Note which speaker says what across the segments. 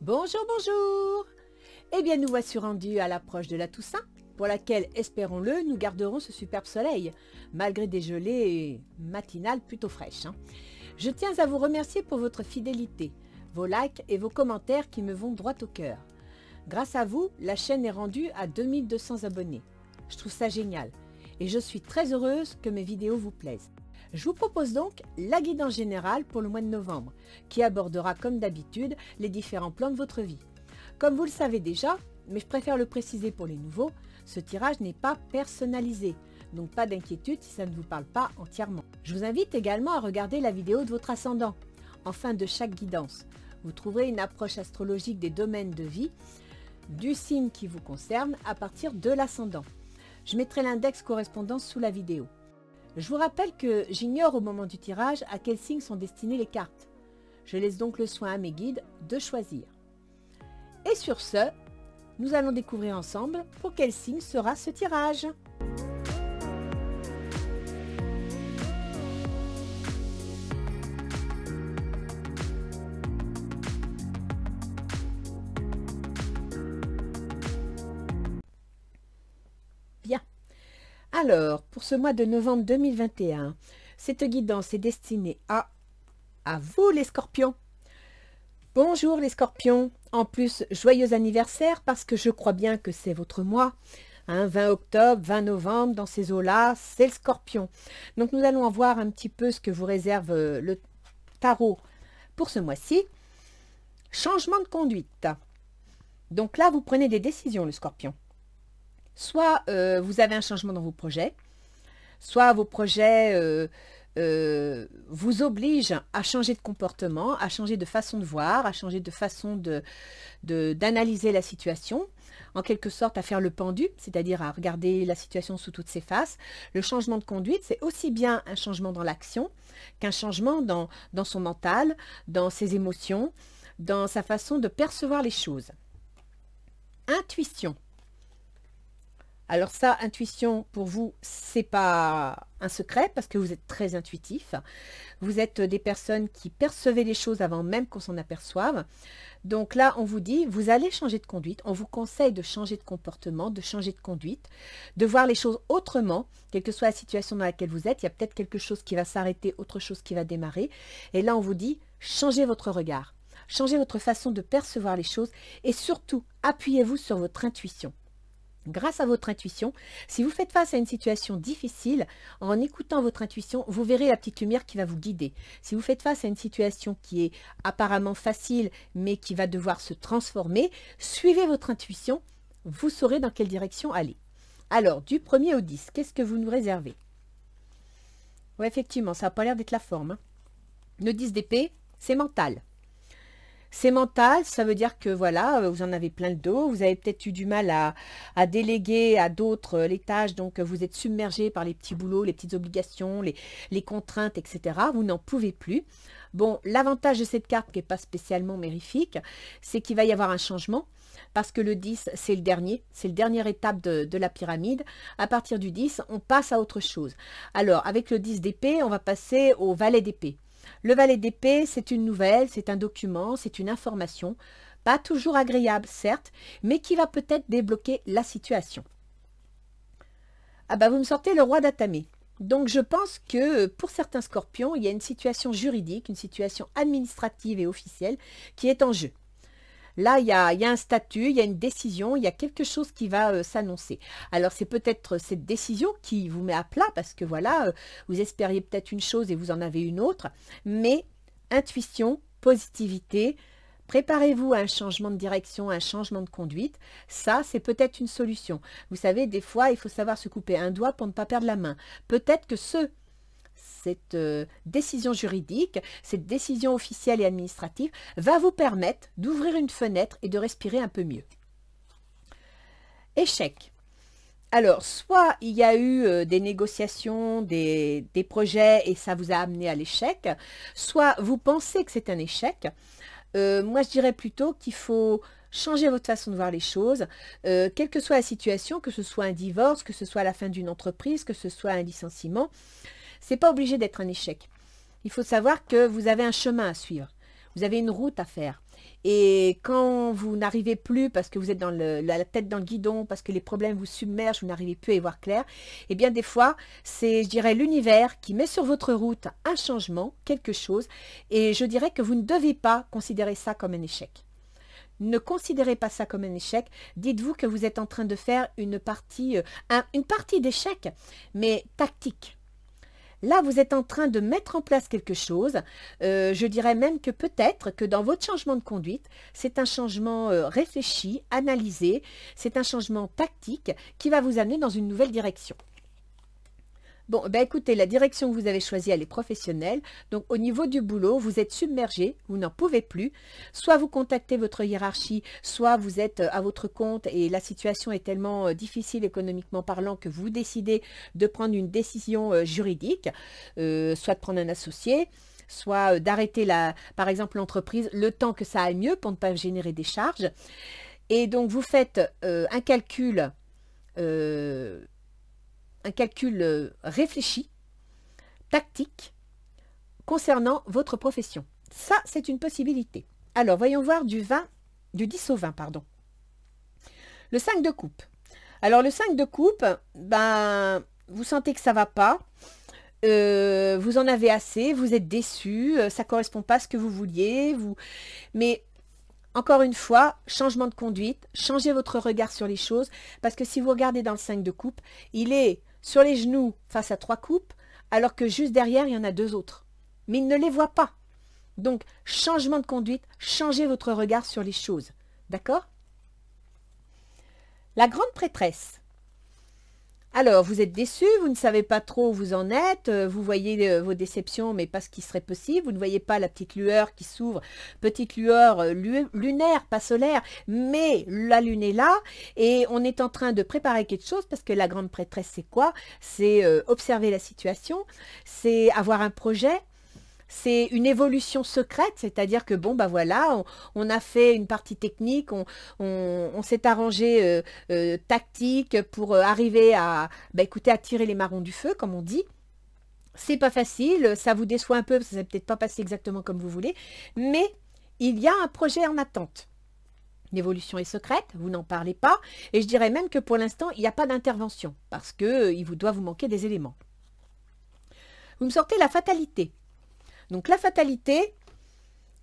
Speaker 1: Bonjour, bonjour Eh bien, nous voici rendus à l'approche de la Toussaint, pour laquelle, espérons-le, nous garderons ce superbe soleil, malgré des gelées matinales plutôt fraîches. Hein. Je tiens à vous remercier pour votre fidélité, vos likes et vos commentaires qui me vont droit au cœur. Grâce à vous, la chaîne est rendue à 2200 abonnés. Je trouve ça génial et je suis très heureuse que mes vidéos vous plaisent. Je vous propose donc la guidance générale pour le mois de novembre, qui abordera comme d'habitude les différents plans de votre vie. Comme vous le savez déjà, mais je préfère le préciser pour les nouveaux, ce tirage n'est pas personnalisé, donc pas d'inquiétude si ça ne vous parle pas entièrement. Je vous invite également à regarder la vidéo de votre ascendant, en fin de chaque guidance. Vous trouverez une approche astrologique des domaines de vie, du signe qui vous concerne à partir de l'ascendant. Je mettrai l'index correspondant sous la vidéo. Je vous rappelle que j'ignore au moment du tirage à quel signe sont destinées les cartes. Je laisse donc le soin à mes guides de choisir. Et sur ce, nous allons découvrir ensemble pour quel signe sera ce tirage. Alors, pour ce mois de novembre 2021, cette guidance est destinée à, à vous les scorpions. Bonjour les scorpions, en plus joyeux anniversaire parce que je crois bien que c'est votre mois. 20 hein, octobre, 20 novembre, dans ces eaux-là, c'est le scorpion. Donc nous allons voir un petit peu ce que vous réserve euh, le tarot pour ce mois-ci. Changement de conduite. Donc là, vous prenez des décisions, le scorpion. Soit euh, vous avez un changement dans vos projets, soit vos projets euh, euh, vous obligent à changer de comportement, à changer de façon de voir, à changer de façon d'analyser la situation, en quelque sorte à faire le pendu, c'est-à-dire à regarder la situation sous toutes ses faces. Le changement de conduite, c'est aussi bien un changement dans l'action qu'un changement dans son mental, dans ses émotions, dans sa façon de percevoir les choses. Intuition. Alors ça, intuition, pour vous, c'est pas un secret parce que vous êtes très intuitif. Vous êtes des personnes qui percevez les choses avant même qu'on s'en aperçoive. Donc là, on vous dit, vous allez changer de conduite. On vous conseille de changer de comportement, de changer de conduite, de voir les choses autrement, quelle que soit la situation dans laquelle vous êtes. Il y a peut-être quelque chose qui va s'arrêter, autre chose qui va démarrer. Et là, on vous dit, changez votre regard. Changez votre façon de percevoir les choses et surtout, appuyez-vous sur votre intuition. Grâce à votre intuition, si vous faites face à une situation difficile, en écoutant votre intuition, vous verrez la petite lumière qui va vous guider. Si vous faites face à une situation qui est apparemment facile, mais qui va devoir se transformer, suivez votre intuition, vous saurez dans quelle direction aller. Alors, du 1er au 10, qu'est-ce que vous nous réservez Oui, effectivement, ça n'a pas l'air d'être la forme. Hein. Le 10 d'épée, c'est mental. C'est mental, ça veut dire que voilà, euh, vous en avez plein le dos, vous avez peut-être eu du mal à, déléguer à d'autres euh, les tâches, donc euh, vous êtes submergé par les petits boulots, les petites obligations, les, contraintes, etc. Vous n'en pouvez plus. Bon, l'avantage de cette carte qui n'est pas spécialement mérifique, c'est qu'il va y avoir un changement parce que le 10, c'est le dernier, c'est la dernière étape de, de, la pyramide. À partir du 10, on passe à autre chose. Alors, avec le 10 d'épée, on va passer au valet d'épée. Le valet d'épée, c'est une nouvelle, c'est un document, c'est une information, pas toujours agréable, certes, mais qui va peut-être débloquer la situation. Ah bah vous me sortez le roi d'Atamé. Donc je pense que pour certains scorpions, il y a une situation juridique, une situation administrative et officielle qui est en jeu. Là, il y a, un statut, il y a une décision, il y a quelque chose qui va euh, s'annoncer. Alors, c'est peut-être euh, cette décision qui vous met à plat parce que voilà, euh, vous espériez peut-être une chose et vous en avez une autre. Mais intuition, positivité, Préparez-vous à un changement de direction, à un changement de conduite. Ça, c'est peut-être une solution. Vous savez, des fois, il faut savoir se couper un doigt pour ne pas perdre la main. Peut-être que ce cette euh, décision juridique, cette décision officielle et administrative va vous permettre d'ouvrir une fenêtre et de respirer un peu mieux. Échec. Alors, soit il y a eu euh, des négociations, des, projets et ça vous a amené à l'échec, soit vous pensez que c'est un échec. Euh, moi, je dirais plutôt qu'il faut changer votre façon de voir les choses, quelle que soit la situation, que ce soit un divorce, que ce soit la fin d'une entreprise, que ce soit un licenciement n'est pas obligé d'être un échec. Il faut savoir que vous avez un chemin à suivre. Vous avez une route à faire. Et quand vous n'arrivez plus parce que vous êtes dans la tête dans le guidon, parce que les problèmes vous submergent, vous n'arrivez plus à y voir clair, eh bien des fois, c'est, je dirais, l'univers qui met sur votre route un changement, quelque chose, et je dirais que vous ne devez pas considérer ça comme un échec. Ne considérez pas ça comme un échec. Dites-vous que vous êtes en train de faire une partie, euh, une partie d'échec, mais tactique Là, vous êtes en train de mettre en place quelque chose. Euh, je dirais même que peut-être que dans votre changement de conduite, c'est un changement euh, réfléchi, analysé, c'est un changement tactique qui va vous amener dans une nouvelle direction. Bon, bah, écoutez, la direction que vous avez choisie, elle est professionnelle. Donc, au niveau du boulot, vous êtes submergé, vous n'en pouvez plus. Soit vous contactez votre hiérarchie, soit vous êtes euh, à votre compte et la situation est tellement euh, difficile économiquement parlant que vous décidez de prendre une décision euh, juridique, soit de prendre un associé, soit d'arrêter, par exemple, l'entreprise le temps que ça aille mieux pour ne pas générer des charges. Et donc, vous faites un calcul un calcul euh, réfléchi, tactique, concernant votre profession. Ça, c'est une possibilité. Alors, voyons voir du 20, du 10 au 20, pardon. Le 5 de coupe. Alors, le 5 de coupe, ben, vous sentez que ça va pas. Euh, vous en avez assez, vous êtes déçu, euh, ça ne correspond pas à ce que vous vouliez. Vous... Mais encore une fois, changement de conduite, changez votre regard sur les choses, parce que si vous regardez dans le 5 de coupe, il est sur les genoux face à trois coupes, alors que juste derrière, il y en a deux autres. Mais il ne les voit pas. Donc, changement de conduite, changez votre regard sur les choses. D'accord La grande prêtresse alors, vous êtes déçu, vous ne savez pas trop où vous en êtes, euh, vous voyez euh, vos déceptions, mais pas ce qui serait possible, vous ne voyez pas la petite lueur qui s'ouvre, petite lueur euh, lunaire, pas solaire, mais la lune est là, et on est en train de préparer quelque chose, parce que la grande prêtresse, c'est quoi C'est observer la situation, c'est avoir un projet, c'est une évolution secrète, c'est-à-dire que bon, bah voilà, on, a fait une partie technique, on, s'est arrangé euh, euh, tactique pour euh, arriver bah, à, tirer les marrons du feu, comme on dit. C'est pas facile, ça vous déçoit un peu, parce que ça peut-être pas passé exactement comme vous voulez, mais il y a un projet en attente. L'évolution est secrète, vous n'en parlez pas, et je dirais même que pour l'instant, il n'y a pas d'intervention, parce qu'il vous doit vous manquer des éléments. Vous me sortez la fatalité. Donc la fatalité,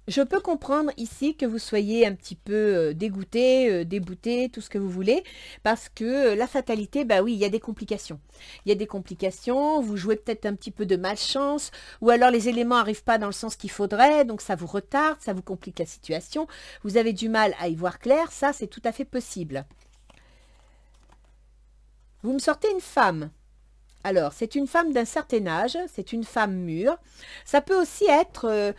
Speaker 1: je peux comprendre ici que vous soyez un petit peu euh, dégoûté, euh, débouté, tout ce que vous voulez, parce que euh, la fatalité, bah oui, il y a des complications. Il y a des complications, vous jouez peut-être un petit peu de malchance, ou alors les éléments n'arrivent pas dans le sens qu'il faudrait, donc ça vous retarde, ça vous complique la situation, vous avez du mal à y voir clair, ça c'est tout à fait possible. Vous me sortez une femme. Alors, c'est une femme d'un certain âge, c'est une femme mûre. Ça peut aussi être euh,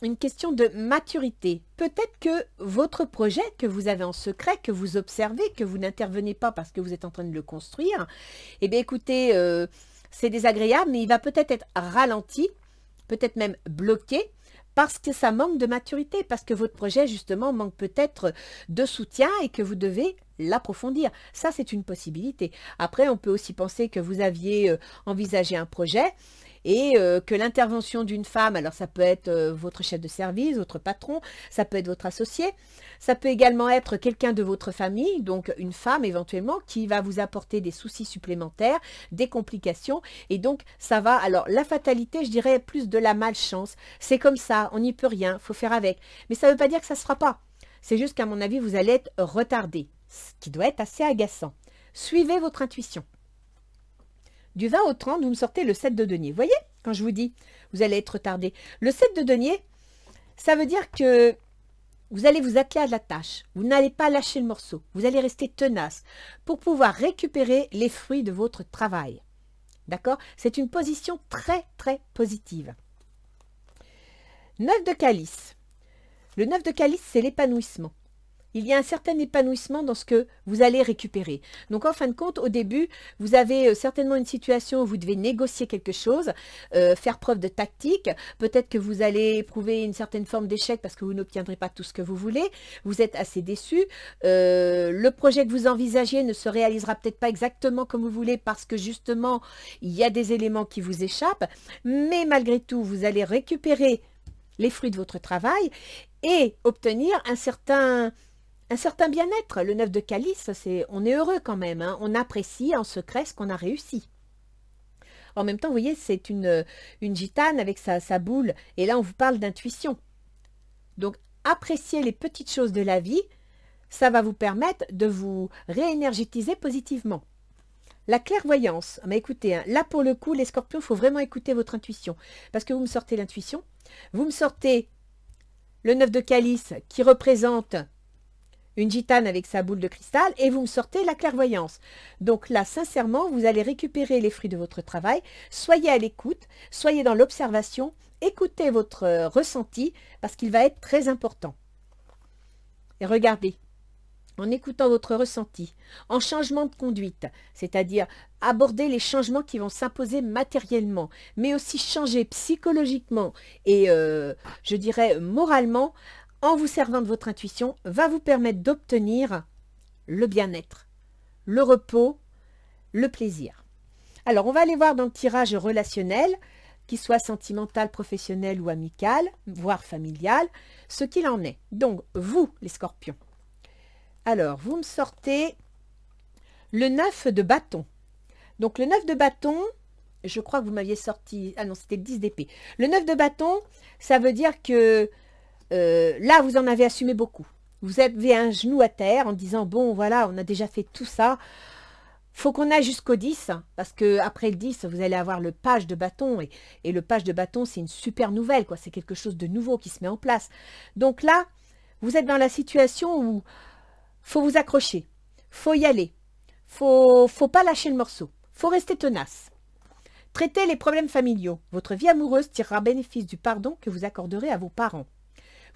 Speaker 1: une question de maturité. Peut-être que votre projet que vous avez en secret, que vous observez, que vous n'intervenez pas parce que vous êtes en train de le construire, eh bien écoutez, euh, c'est désagréable, mais il va peut-être être ralenti, peut-être même bloqué, parce que ça manque de maturité, parce que votre projet justement manque peut-être de soutien et que vous devez l'approfondir. Ça, c'est une possibilité. Après, on peut aussi penser que vous aviez euh, envisagé un projet et euh, que l'intervention d'une femme, alors ça peut être euh, votre chef de service, votre patron, ça peut être votre associé, ça peut également être quelqu'un de votre famille, donc une femme éventuellement qui va vous apporter des soucis supplémentaires, des complications, et donc ça va, alors la fatalité, je dirais plus de la malchance, c'est comme ça, on n'y peut rien, faut faire avec, mais ça ne veut pas dire que ça ne se fera pas, c'est juste qu'à mon avis, vous allez être retardé ce qui doit être assez agaçant. Suivez votre intuition. Du 20 au 30, vous me sortez le 7 de denier. Vous voyez, quand je vous dis, vous allez être retardé. Le 7 de denier, ça veut dire que vous allez vous atteler à la tâche. Vous n'allez pas lâcher le morceau. Vous allez rester tenace pour pouvoir récupérer les fruits de votre travail. D'accord C'est une position très, très positive. 9 de calice. Le 9 de calice, c'est l'épanouissement il y a un certain épanouissement dans ce que vous allez récupérer. Donc en fin de compte, au début, vous avez euh, certainement une situation où vous devez négocier quelque chose, euh, faire preuve de tactique, peut-être que vous allez éprouver une certaine forme d'échec parce que vous n'obtiendrez pas tout ce que vous voulez, vous êtes assez déçu, euh, le projet que vous envisagez ne se réalisera peut-être pas exactement comme vous voulez parce que justement, il y a des éléments qui vous échappent, mais malgré tout, vous allez récupérer les fruits de votre travail et obtenir un certain un certain bien-être. Le neuf de calice, c'est on est heureux quand même. Hein. On apprécie en secret ce qu'on a réussi. En même temps, vous voyez, c'est une, une gitane avec sa, sa boule. Et là, on vous parle d'intuition. Donc, apprécier les petites choses de la vie. Ça va vous permettre de vous réénergétiser positivement. La clairvoyance. Ah, mais écoutez, hein, là, pour le coup, les scorpions, il faut vraiment écouter votre intuition. Parce que vous me sortez l'intuition. Vous me sortez le 9 de calice qui représente une gitane avec sa boule de cristal et vous me sortez la clairvoyance. Donc là, sincèrement, vous allez récupérer les fruits de votre travail. Soyez à l'écoute, soyez dans l'observation, écoutez votre euh, ressenti parce qu'il va être très important. Et regardez, en écoutant votre ressenti, en changement de conduite, c'est-à-dire aborder les changements qui vont s'imposer matériellement, mais aussi changer psychologiquement et, euh, je dirais, moralement, en vous servant de votre intuition, va vous permettre d'obtenir le bien-être, le repos, le plaisir. Alors, on va aller voir dans le tirage relationnel, qu'il soit sentimental, professionnel ou amical, voire familial, ce qu'il en est. Donc, vous, les scorpions. Alors, vous me sortez le 9 de bâton. Donc, le 9 de bâton, je crois que vous m'aviez sorti... Ah non, c'était le 10 d'épée. Le 9 de bâton, ça veut dire que euh, là, vous en avez assumé beaucoup. Vous avez un genou à terre en disant, bon, voilà, on a déjà fait tout ça. faut qu'on aille jusqu'au 10, parce qu'après le 10, vous allez avoir le page de bâton. Et, le page de bâton, c'est une super nouvelle, quoi. C'est quelque chose de nouveau qui se met en place. Donc là, vous êtes dans la situation où faut vous accrocher, faut y aller, faut pas lâcher le morceau, faut rester tenace. Traitez les problèmes familiaux. Votre vie amoureuse tirera bénéfice du pardon que vous accorderez à vos parents.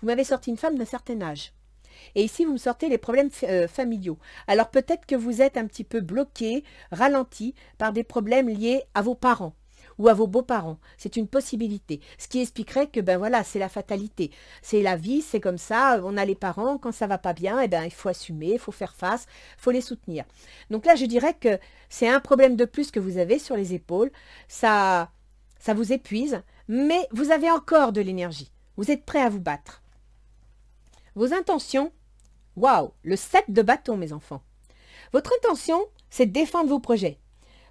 Speaker 1: Vous m'avez sorti une femme d'un certain âge. Et ici, vous me sortez les problèmes euh, familiaux. Alors peut-être que vous êtes un petit peu bloqué, ralenti par des problèmes liés à vos parents ou à vos beaux-parents. C'est une possibilité. Ce qui expliquerait que, ben voilà, c'est la fatalité. C'est la vie, c'est comme ça, on a les parents, quand ça ne va pas bien, eh ben, il faut assumer, il faut faire face, il faut les soutenir. Donc là, je dirais que c'est un problème de plus que vous avez sur les épaules. Ça, ça vous épuise, mais vous avez encore de l'énergie. Vous êtes prêt à vous battre. Vos intentions, waouh, le 7 de bâton, mes enfants. Votre intention, c'est de défendre vos projets.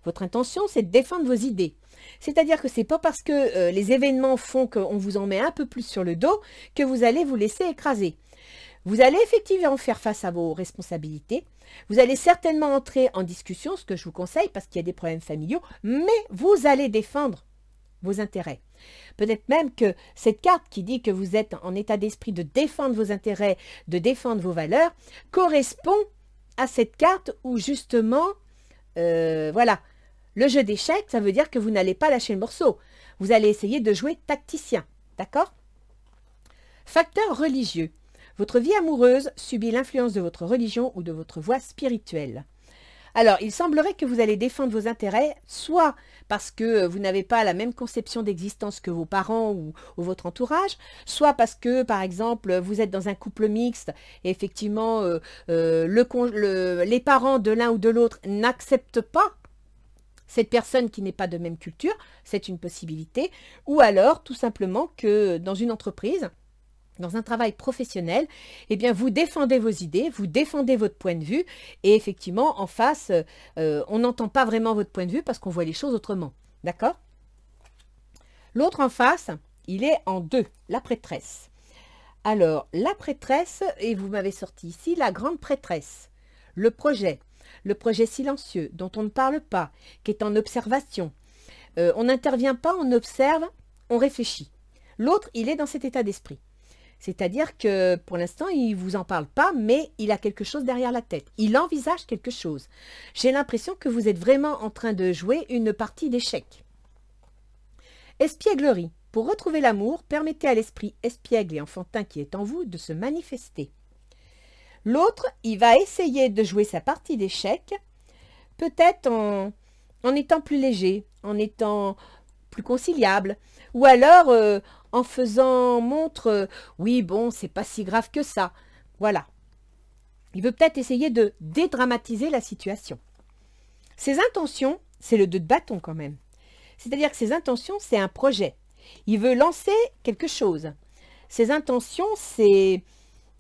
Speaker 1: Votre intention, c'est de défendre vos idées. C'est-à-dire que n'est pas parce que euh, les événements font qu'on vous en met un peu plus sur le dos que vous allez vous laisser écraser. Vous allez effectivement faire face à vos responsabilités. Vous allez certainement entrer en discussion, ce que je vous conseille parce qu'il y a des problèmes familiaux, mais vous allez défendre vos intérêts. Peut-être même que cette carte qui dit que vous êtes en état d'esprit de défendre vos intérêts, de défendre vos valeurs, correspond à cette carte où justement, euh, voilà, le jeu d'échecs, ça veut dire que vous n'allez pas lâcher le morceau. Vous allez essayer de jouer tacticien, d'accord Facteur religieux. Votre vie amoureuse subit l'influence de votre religion ou de votre voie spirituelle. Alors, il semblerait que vous allez défendre vos intérêts, soit parce que vous n'avez pas la même conception d'existence que vos parents ou, votre entourage, soit parce que, par exemple, vous êtes dans un couple mixte et effectivement, euh, euh, les parents de l'un ou de l'autre n'acceptent pas cette personne qui n'est pas de même culture, c'est une possibilité, ou alors tout simplement que dans une entreprise, dans un travail professionnel, eh bien, vous défendez vos idées, vous défendez votre point de vue, et effectivement, en face, euh, on n'entend pas vraiment votre point de vue parce qu'on voit les choses autrement. D'accord L'autre en face, il est en deux, la prêtresse. Alors, la prêtresse, et vous m'avez sorti ici, la grande prêtresse, le projet, le projet silencieux dont on ne parle pas, qui est en observation. Euh, on n'intervient pas, on observe, on réfléchit. L'autre, il est dans cet état d'esprit. C'est-à-dire que pour l'instant, il ne vous en parle pas, mais il a quelque chose derrière la tête. Il envisage quelque chose. J'ai l'impression que vous êtes vraiment en train de jouer une partie d'échec. Espièglerie. Pour retrouver l'amour, permettez à l'esprit espiègle et enfantin qui est en vous de se manifester. L'autre, il va essayer de jouer sa partie d'échecs, peut-être en, en, étant plus léger, en étant plus conciliable, ou alors euh, en faisant montre euh, oui, bon, c'est pas si grave que ça. Voilà. Il veut peut-être essayer de dédramatiser la situation. Ses intentions, c'est le deux de bâton quand même. C'est-à-dire que ses intentions, c'est un projet. Il veut lancer quelque chose. Ses intentions, c'est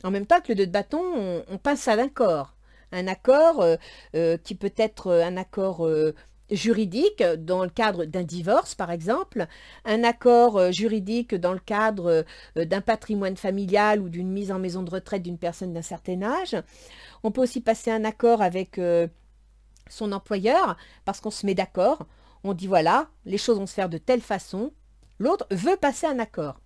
Speaker 1: en même temps que le deux de bâton, on, pince à l'accord Un accord euh, euh, qui peut être un accord juridique dans le cadre d'un divorce, par exemple, un accord euh, juridique dans le cadre euh, d'un patrimoine familial ou d'une mise en maison de retraite d'une personne d'un certain âge. On peut aussi passer un accord avec euh, son employeur parce qu'on se met d'accord. On dit voilà, les choses vont se faire de telle façon. L'autre veut passer un accord.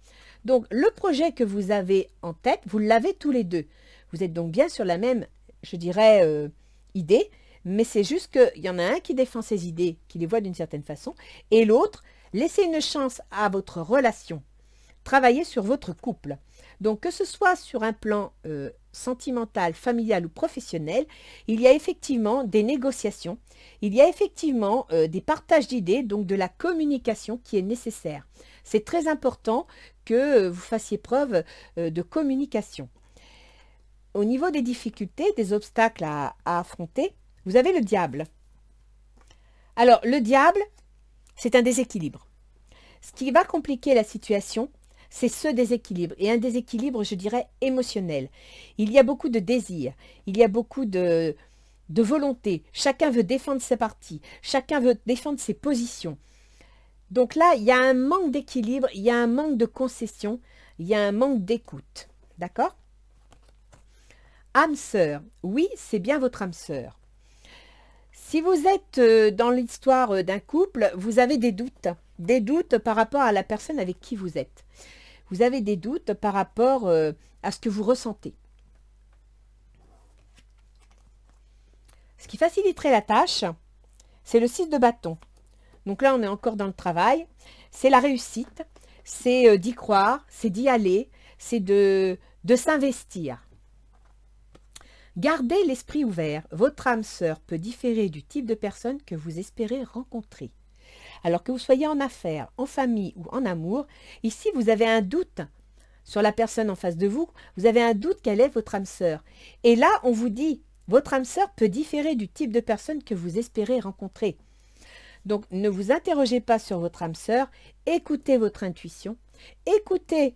Speaker 1: Donc le projet que vous avez en tête, vous l'avez tous les deux. Vous êtes donc bien sur la même, je dirais, idée mais c'est juste qu'il y en a un qui défend ses idées, qui les voit d'une certaine façon, et l'autre, laissez une chance à votre relation. Travaillez sur votre couple. Donc que ce soit sur un plan euh, sentimental, familial ou professionnel, il y a effectivement des négociations, il y a effectivement euh, des partages d'idées, donc de la communication qui est nécessaire. C'est très important que vous fassiez preuve euh, de communication. Au niveau des difficultés, des obstacles à affronter, vous avez le diable. Alors, le diable, c'est un déséquilibre. Ce qui va compliquer la situation, c'est ce déséquilibre. Et un déséquilibre, je dirais, émotionnel. Il y a beaucoup de désirs. il y a beaucoup de, de volonté. Chacun veut défendre sa partie, chacun veut défendre ses positions. Donc là, il y a un manque d'équilibre, il y a un manque de concession, il y a un manque d'écoute. D'accord Âme sœur, oui, c'est bien votre âme sœur. Si vous êtes euh, dans l'histoire euh, d'un couple, vous avez des doutes. Des doutes par rapport à la personne avec qui vous êtes. Vous avez des doutes par rapport euh, à ce que vous ressentez. Ce qui faciliterait la tâche, c'est le 6 de bâton. Donc là, on est encore dans le travail. C'est la réussite, c'est d'y croire, c'est d'y aller, c'est de, de s'investir. Gardez l'esprit ouvert. Votre âme sœur peut différer du type de personne que vous espérez rencontrer. Alors que vous soyez en affaires, en famille ou en amour, ici vous avez un doute sur la personne en face de vous, vous avez un doute quelle est votre âme sœur. Et là, on vous dit, votre âme sœur peut différer du type de personne que vous espérez rencontrer. Donc ne vous interrogez pas sur votre âme sœur, écoutez votre intuition, écoutez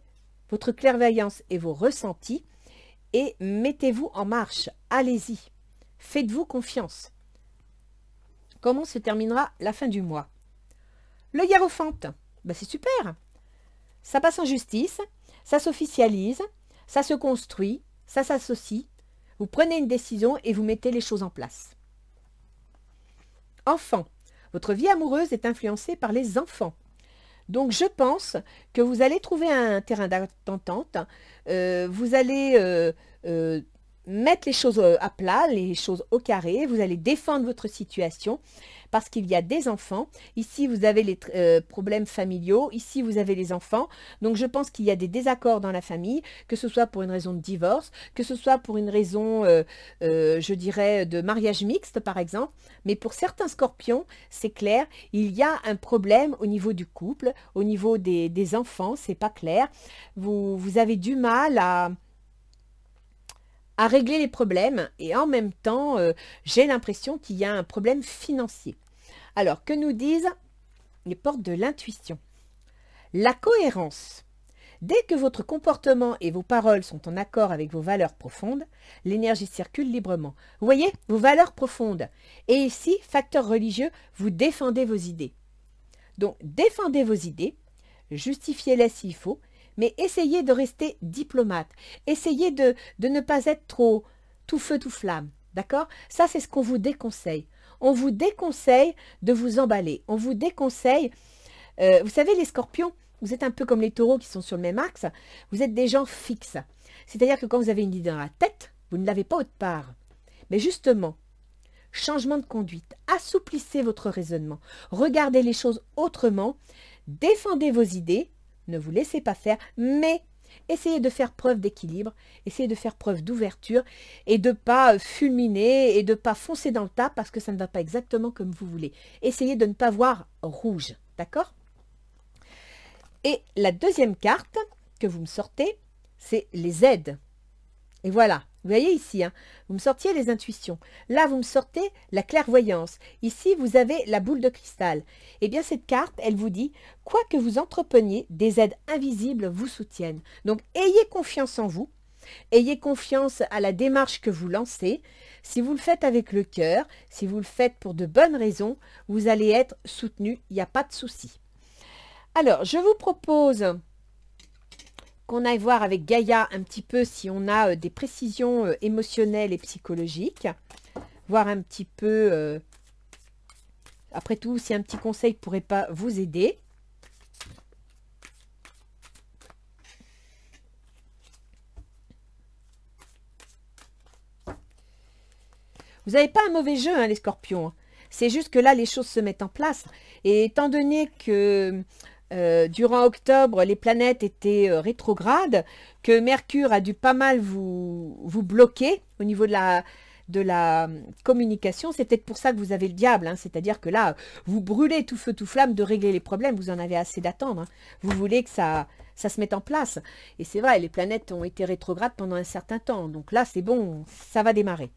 Speaker 1: votre clairvoyance et vos ressentis, et mettez-vous en marche. Allez-y. Faites-vous confiance. Comment se terminera la fin du mois Le Garofante, bah ben, c'est super. Ça passe en justice, ça s'officialise, ça se construit, ça s'associe. Vous prenez une décision et vous mettez les choses en place. Enfant, votre vie amoureuse est influencée par les enfants. Donc je pense que vous allez trouver un terrain d'entente, euh, vous allez euh, euh, mettre les choses euh, à plat, les choses au carré, vous allez défendre votre situation parce qu'il y a des enfants. Ici, vous avez les euh, problèmes familiaux, ici, vous avez les enfants. Donc, je pense qu'il y a des désaccords dans la famille, que ce soit pour une raison de divorce, que ce soit pour une raison, euh, je dirais, de mariage mixte, par exemple. Mais pour certains scorpions, c'est clair, il y a un problème au niveau du couple, au niveau des, des enfants, c'est pas clair. Vous, vous avez du mal à à régler les problèmes et en même temps, euh, j'ai l'impression qu'il y a un problème financier. Alors, que nous disent les portes de l'intuition La cohérence. Dès que votre comportement et vos paroles sont en accord avec vos valeurs profondes, l'énergie circule librement. Vous voyez, vos valeurs profondes. Et ici, facteur religieux, vous défendez vos idées. Donc, défendez vos idées, justifiez-les s'il faut, mais essayez de rester diplomate. Essayez de, de ne pas être trop tout feu, tout flamme. D'accord Ça, c'est ce qu'on vous déconseille. On vous déconseille de vous emballer. On vous déconseille... Euh, vous savez, les scorpions, vous êtes un peu comme les taureaux qui sont sur le même axe. Vous êtes des gens fixes. C'est-à-dire que quand vous avez une idée dans la tête, vous ne l'avez pas autre part. Mais justement, changement de conduite, assouplissez votre raisonnement, regardez les choses autrement, défendez vos idées ne vous laissez pas faire, mais essayez de faire preuve d'équilibre, essayez de faire preuve d'ouverture et de ne pas euh, fulminer et de pas foncer dans le tas parce que ça ne va pas exactement comme vous voulez. Essayez de ne pas voir rouge, d'accord Et la deuxième carte que vous me sortez, c'est les aides. Et voilà, vous voyez ici, hein, vous me sortiez les intuitions. Là, vous me sortez la clairvoyance. Ici, vous avez la boule de cristal. Eh bien, cette carte, elle vous dit, quoi que vous entrepreniez, des aides invisibles vous soutiennent. Donc, ayez confiance en vous. Ayez confiance à la démarche que vous lancez. Si vous le faites avec le cœur, si vous le faites pour de bonnes raisons, vous allez être soutenu. Il n'y a pas de souci. Alors, je vous propose on aille voir avec Gaïa un petit peu si on a euh, des précisions euh, émotionnelles et psychologiques, voir un petit peu, euh, après tout, si un petit conseil pourrait pas vous aider. Vous n'avez pas un mauvais jeu, hein, les scorpions. C'est juste que là, les choses se mettent en place. Et étant donné que euh, durant octobre, les planètes étaient euh, rétrogrades, que Mercure a dû pas mal vous, vous bloquer au niveau de la, hum, communication. C'est peut-être pour ça que vous avez le diable, hein. c'est-à-dire que là, vous brûlez tout feu, tout flamme de régler les problèmes, vous en avez assez d'attendre. Hein. Vous voulez que ça, ça se mette en place. Et c'est vrai, les planètes ont été rétrogrades pendant un certain temps, donc là, c'est bon, ça va démarrer.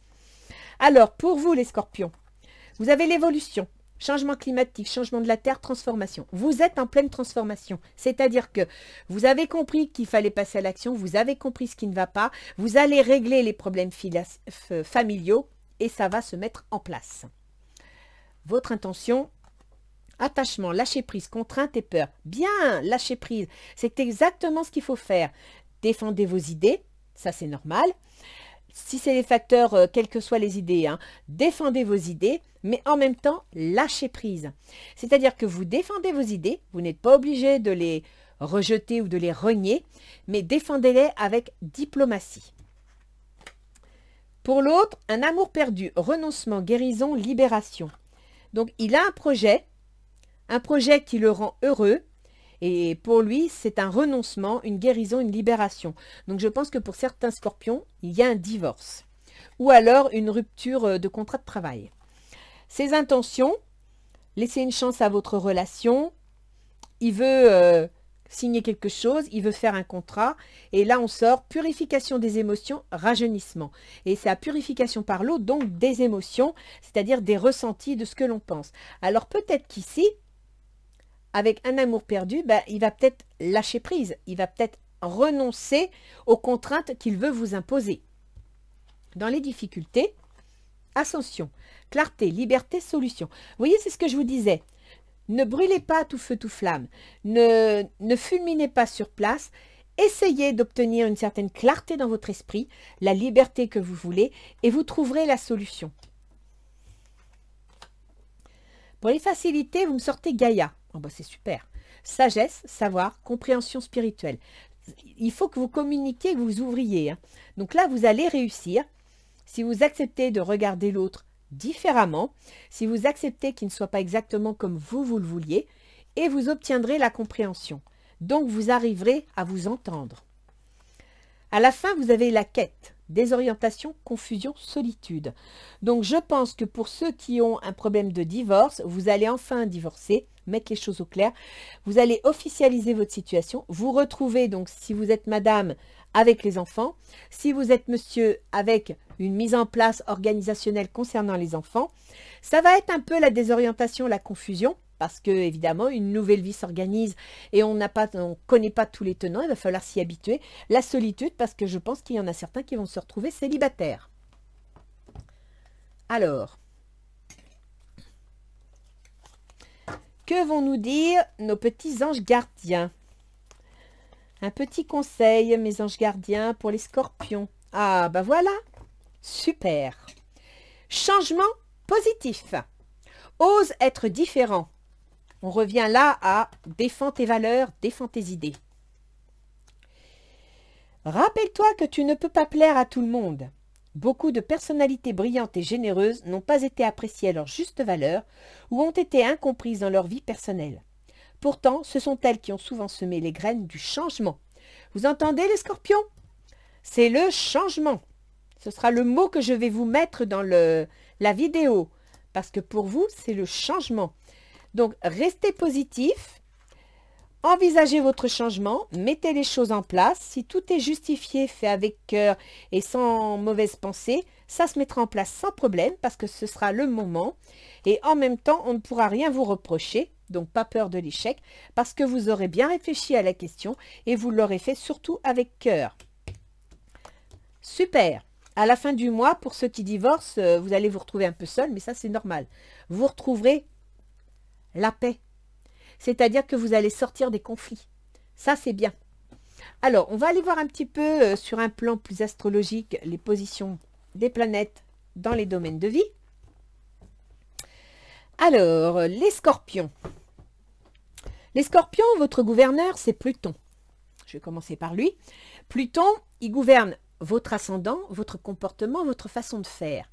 Speaker 1: Alors, pour vous les scorpions, vous avez l'évolution. Changement climatique, changement de la Terre, transformation. Vous êtes en pleine transformation. C'est-à-dire que vous avez compris qu'il fallait passer à l'action, vous avez compris ce qui ne va pas, vous allez régler les problèmes familiaux et ça va se mettre en place. Votre intention, attachement, lâcher prise, contrainte et peur. Bien, lâcher prise, c'est exactement ce qu'il faut faire. Défendez vos idées, ça c'est normal si c'est les facteurs, euh, quelles que soient les idées, hein, défendez vos idées, mais en même temps, lâchez prise. C'est-à-dire que vous défendez vos idées, vous n'êtes pas obligé de les rejeter ou de les renier, mais défendez-les avec diplomatie. Pour l'autre, un amour perdu, renoncement, guérison, libération. Donc il a un projet, un projet qui le rend heureux, et pour lui, c'est un renoncement, une guérison, une libération. Donc je pense que pour certains scorpions, il y a un divorce. Ou alors une rupture euh, de contrat de travail. Ses intentions, laisser une chance à votre relation. Il veut euh, signer quelque chose, il veut faire un contrat. Et là, on sort purification des émotions, rajeunissement. Et c'est la purification par l'eau, donc des émotions, c'est-à-dire des ressentis de ce que l'on pense. Alors peut-être qu'ici, avec un amour perdu, ben, il va peut-être lâcher prise, il va peut-être renoncer aux contraintes qu'il veut vous imposer. Dans les difficultés, ascension, clarté, liberté, solution. Vous voyez, c'est ce que je vous disais. Ne brûlez pas tout feu, tout flamme. Ne, ne fulminez pas sur place. Essayez d'obtenir une certaine clarté dans votre esprit, la liberté que vous voulez, et vous trouverez la solution. Pour les facilités, vous me sortez Gaïa. Oh, bah, c'est super. Sagesse, savoir, compréhension spirituelle. Il faut que vous communiquiez, que vous ouvriez. Hein. Donc là, vous allez réussir si vous acceptez de regarder l'autre différemment, si vous acceptez qu'il ne soit pas exactement comme vous, vous le vouliez, et vous obtiendrez la compréhension. Donc vous arriverez à vous entendre. À la fin, vous avez la quête désorientation, confusion, solitude. Donc je pense que pour ceux qui ont un problème de divorce, vous allez enfin divorcer, mettre les choses au clair, vous allez officialiser votre situation, vous retrouvez donc si vous êtes madame avec les enfants, si vous êtes monsieur avec une mise en place organisationnelle concernant les enfants, ça va être un peu la désorientation, la confusion, parce que évidemment une nouvelle vie s'organise et on n'a pas, on connaît pas tous les tenants, il va falloir s'y habituer. La solitude parce que je pense qu'il y en a certains qui vont se retrouver célibataires. Alors, que vont nous dire nos petits anges gardiens Un petit conseil, mes anges gardiens, pour les scorpions. Ah, ben voilà, super. Changement positif. Ose être différent. On revient là à défends tes valeurs, défends tes idées. Rappelle-toi que tu ne peux pas plaire à tout le monde. Beaucoup de personnalités brillantes et généreuses n'ont pas été appréciées à leur juste valeur ou ont été incomprises dans leur vie personnelle. Pourtant, ce sont elles qui ont souvent semé les graines du changement. Vous entendez les scorpions C'est le changement. Ce sera le mot que je vais vous mettre dans le, la vidéo. Parce que pour vous, c'est le changement. Donc, restez positif, envisagez votre changement, mettez les choses en place. Si tout est justifié, fait avec cœur et sans mauvaise pensée, ça se mettra en place sans problème parce que ce sera le moment. Et en même temps, on ne pourra rien vous reprocher, donc pas peur de l'échec, parce que vous aurez bien réfléchi à la question et vous l'aurez fait surtout avec cœur. Super à la fin du mois, pour ceux qui divorcent, euh, vous allez vous retrouver un peu seul, mais ça c'est normal. Vous retrouverez la paix. C'est-à-dire que vous allez sortir des conflits. Ça, c'est bien. Alors, on va aller voir un petit peu euh, sur un plan plus astrologique les positions des planètes dans les domaines de vie. Alors, les scorpions. Les scorpions, votre gouverneur, c'est Pluton. Je vais commencer par lui. Pluton, il gouverne votre ascendant, votre comportement, votre façon de faire.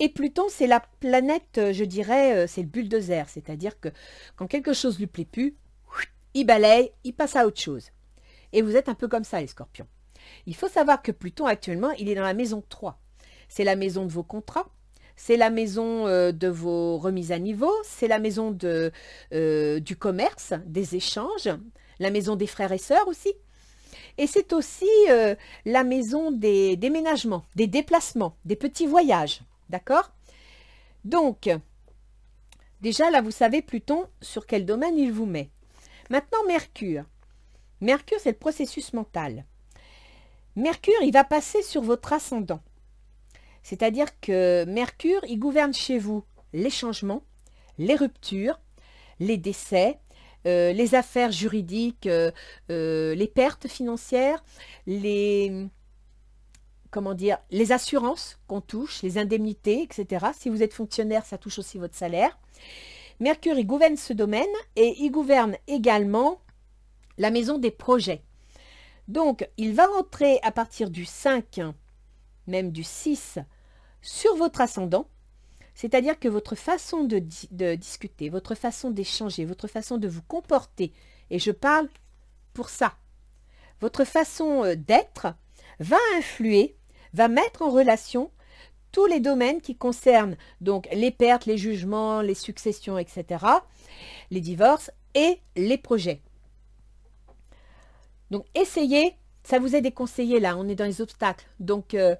Speaker 1: Et Pluton, c'est la planète, euh, je dirais, euh, c'est le bulldozer, c'est-à-dire que quand quelque chose lui plaît plus, il balaye, il passe à autre chose. Et vous êtes un peu comme ça, les scorpions. Il faut savoir que Pluton, actuellement, il est dans la maison 3. C'est la maison de vos contrats, c'est la maison euh, de vos remises à niveau, c'est la maison du commerce, des échanges, la maison des frères et sœurs aussi, et c'est aussi euh, la maison des déménagements, des déplacements, des petits voyages. D'accord Donc, déjà là, vous savez Pluton sur quel domaine il vous met. Maintenant, Mercure. Mercure, c'est le processus mental. Mercure, il va passer sur votre ascendant. C'est-à-dire que Mercure, il gouverne chez vous les changements, les ruptures, les décès, euh, les affaires juridiques, euh, euh, les pertes financières, les, comment dire, les assurances qu'on touche, les indemnités, etc. Si vous êtes fonctionnaire, ça touche aussi votre salaire. Mercure, il gouverne ce domaine et il gouverne également la maison des projets. Donc, il va rentrer à partir du 5, même du 6, sur votre ascendant. C'est-à-dire que votre façon de, discuter, votre façon d'échanger, votre façon de vous comporter, et je parle pour ça, votre façon euh, d'être va influer, va mettre en relation tous les domaines qui concernent donc les pertes, les jugements, les successions, etc., les divorces et les projets. Donc essayez, ça vous est déconseillé là, on est dans les obstacles. Donc euh,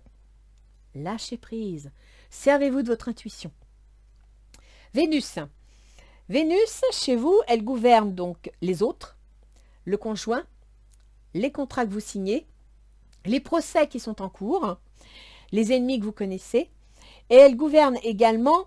Speaker 1: lâchez prise, Servez-vous de votre intuition. Vénus. Vénus, chez vous, elle gouverne donc les autres, le conjoint, les contrats que vous signez, les procès qui sont en cours, les ennemis que vous connaissez, et elle gouverne également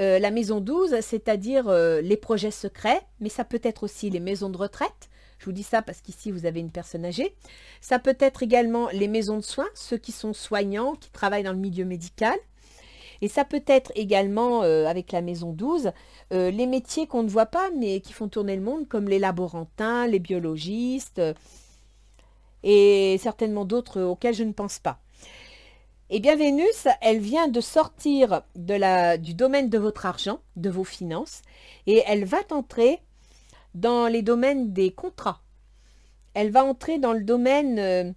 Speaker 1: euh, la maison 12, c'est-à-dire euh, les projets secrets, mais ça peut être aussi les maisons de retraite. Je vous dis ça parce qu'ici, vous avez une personne âgée. Ça peut être également les maisons de soins, ceux qui sont soignants, qui travaillent dans le milieu médical. Et ça peut être également, euh, avec la maison 12, euh, les métiers qu'on ne voit pas, mais qui font tourner le monde, comme les laborantins, les biologistes, euh, et certainement d'autres auxquels je ne pense pas. Eh bien, Vénus, elle vient de sortir de la, du domaine de votre argent, de vos finances, et elle va entrer dans les domaines des contrats. Elle va entrer dans le domaine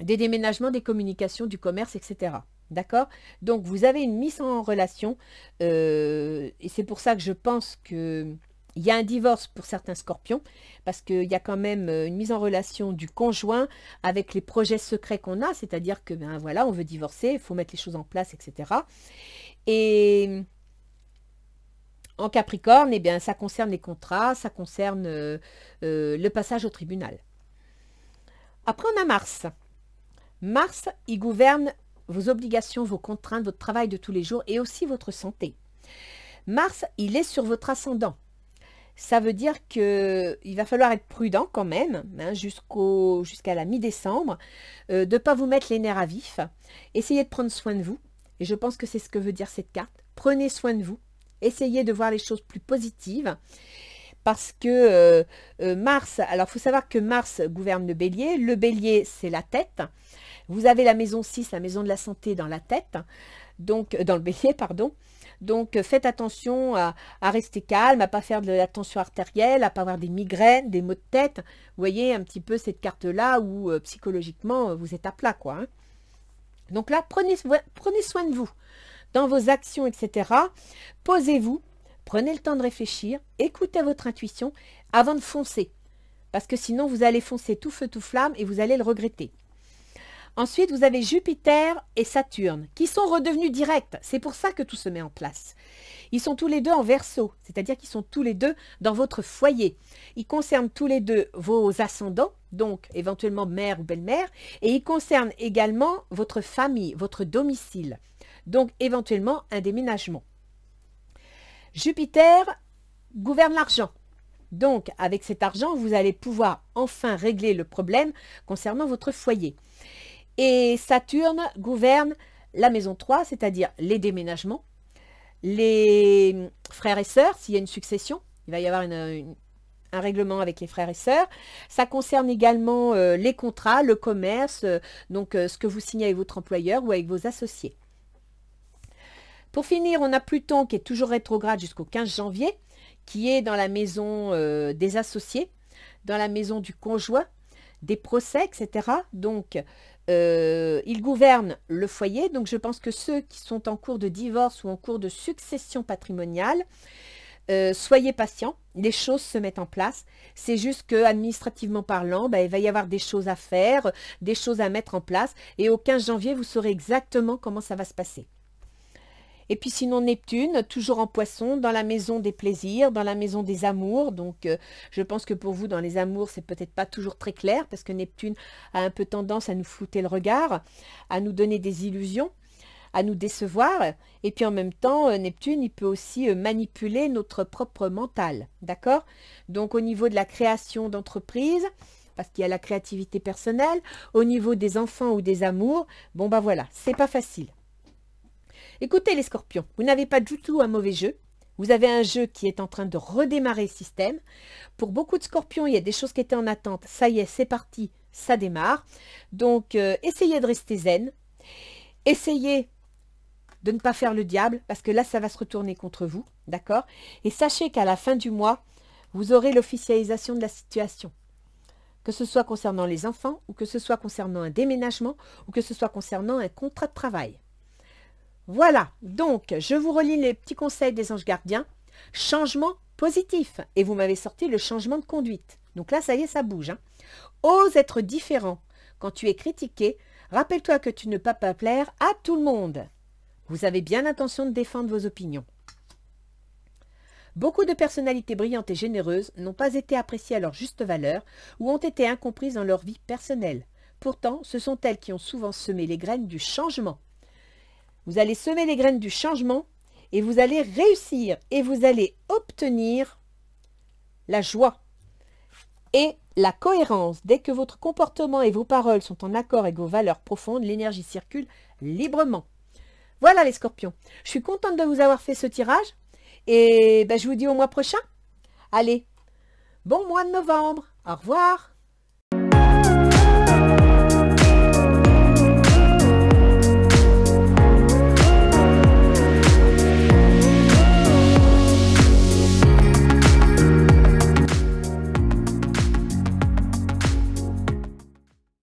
Speaker 1: des déménagements, des communications, du commerce, etc. D'accord Donc, vous avez une mise en relation. Euh, et c'est pour ça que je pense qu'il y a un divorce pour certains scorpions, parce qu'il y a quand même euh, une mise en relation du conjoint avec les projets secrets qu'on a, c'est-à-dire que, ben voilà, on veut divorcer, il faut mettre les choses en place, etc. Et en Capricorne, eh bien, ça concerne les contrats, ça concerne euh, le passage au tribunal. Après, on a Mars. Mars, il gouverne vos obligations, vos contraintes, votre travail de tous les jours et aussi votre santé. Mars, il est sur votre ascendant. Ça veut dire qu'il va falloir être prudent quand même, hein, jusqu'à la mi-décembre, euh, de ne pas vous mettre les nerfs à vif. Essayez de prendre soin de vous. Et je pense que c'est ce que veut dire cette carte. Prenez soin de vous. Essayez de voir les choses plus positives parce que euh, euh, Mars, alors il faut savoir que Mars gouverne le bélier, le bélier c'est la tête, vous avez la maison 6, la maison de la santé dans la tête, donc euh, dans le bélier, pardon. Donc euh, faites attention à, rester calme, à ne pas faire de la tension artérielle, à ne pas avoir des migraines, des maux de tête. Vous voyez un petit peu cette carte-là où euh, psychologiquement vous êtes à plat. quoi. Hein. Donc là, prenez, prenez soin de vous dans vos actions, etc. Posez-vous, prenez le temps de réfléchir, écoutez votre intuition avant de foncer. Parce que sinon, vous allez foncer tout feu, tout flamme et vous allez le regretter. Ensuite, vous avez Jupiter et Saturne qui sont redevenus directs. C'est pour ça que tout se met en place. Ils sont tous les deux en verso, c'est-à-dire qu'ils sont tous les deux dans votre foyer. Ils concernent tous les deux vos ascendants, donc éventuellement mère ou belle-mère, et ils concernent également votre famille, votre domicile, donc éventuellement un déménagement. Jupiter gouverne l'argent. Donc, avec cet argent, vous allez pouvoir enfin régler le problème concernant votre foyer. Et Saturne gouverne la maison 3, c'est-à-dire les déménagements, les frères et sœurs, s'il y a une succession, il va y avoir un règlement avec les frères et sœurs. Ça concerne également euh, les contrats, le commerce, euh, donc euh, ce que vous signez avec votre employeur ou avec vos associés. Pour finir, on a Pluton qui est toujours rétrograde jusqu'au 15 janvier, qui est dans la maison des associés, dans la maison du conjoint, des procès, etc. Donc, euh, il gouverne le foyer, donc je pense que ceux qui sont en cours de divorce ou en cours de succession patrimoniale, euh, soyez patients, les choses se mettent en place. C'est juste que, administrativement parlant, bah, il va y avoir des choses à faire, des choses à mettre en place, et au 15 janvier, vous saurez exactement comment ça va se passer. Et puis sinon Neptune, toujours en poisson, dans la maison des plaisirs, dans la maison des amours. Donc euh, je pense que pour vous, dans les amours, c'est peut-être pas toujours très clair parce que Neptune a un peu tendance à nous flouter le regard, à nous donner des illusions à nous décevoir. Et puis en même temps, euh, Neptune, il peut aussi euh, manipuler notre propre mental. D'accord Donc au niveau de la création d'entreprise, parce qu'il y a la créativité personnelle, au niveau des enfants ou des amours, bon ben voilà, c'est pas facile. Écoutez les scorpions, vous n'avez pas du tout un mauvais jeu. Vous avez un jeu qui est en train de redémarrer le système. Pour beaucoup de scorpions, il y a des choses qui étaient en attente. Ça y est, c'est parti, ça démarre. Donc, euh, essayez de rester zen. Essayez de ne pas faire le diable, parce que là, ça va se retourner contre vous, d'accord Et sachez qu'à la fin du mois, vous aurez l'officialisation de la situation que ce soit concernant les enfants ou que ce soit concernant un déménagement ou que ce soit concernant un contrat de travail. Voilà, donc je vous relis les petits conseils des anges gardiens. Changement positif. Et vous m'avez sorti le changement de conduite. Donc là, ça y est, ça bouge. Hein. Ose être différent. Quand tu es critiqué, rappelle-toi que tu ne peux pas plaire à tout le monde. Vous avez bien l'intention de défendre vos opinions. Beaucoup de personnalités brillantes et généreuses n'ont pas été appréciées à leur juste valeur ou ont été incomprises dans leur vie personnelle. Pourtant, ce sont elles qui ont souvent semé les graines du changement. Vous allez semer les graines du changement et vous allez réussir et vous allez obtenir la joie et la cohérence. Dès que votre comportement et vos paroles sont en accord avec vos valeurs profondes, l'énergie circule librement. Voilà les scorpions. Je suis contente de vous avoir fait ce tirage et ben, je vous dis au mois prochain. Allez, bon mois de novembre. Au revoir.